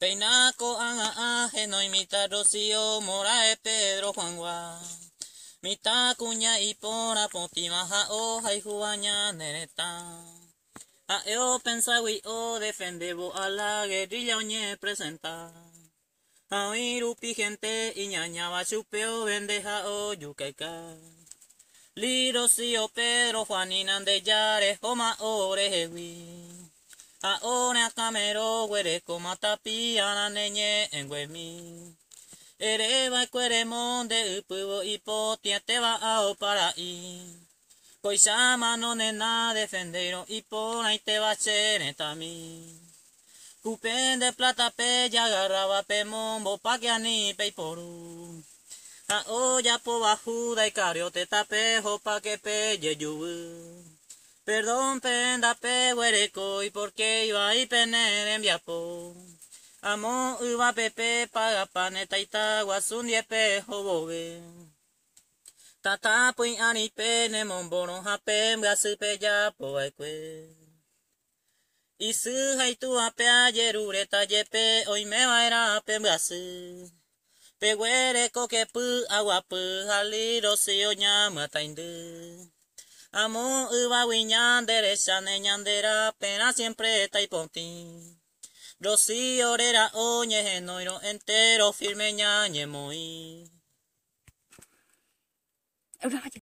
Peinaco, aje, no imita Rocío, Morae, Pedro, Juan gua. Mita cuña y pora, potima, hoja y juaña, nereta. A eo pensawi o defendevo a la guerrilla oñe presenta. A irupi gente y ñañaba chupeo, vendeja, o yucaica. rocío Pedro, Juanina, de yare, ore orejewi. Ahora camero huere como a la neñe en huemi. Ereba cueremon de y pueblo te va a para i. Coisama pues no nena defendero y por ahí te va a tami. Cupen de plata pe ya agarraba pe mombo pa que ani pe poru. A ya po bajuda y cariote tapejo pa que pe ye Perdón, Perdonpen da peguereko iporke iba ipeneren biapo. Amo uba pepe pagapan eta itaguazun diepe hobobe. Tata puin anipene monbono japen gazipe japo baikue. Izu haitu apea jerureta jepe oime baera apen gazi. pu kepu aguapu jaliro zio nyama taindu. Amo uba de la pena siempre está y ponti. Rosí orera oñe genoiro, entero firme ñañe moí.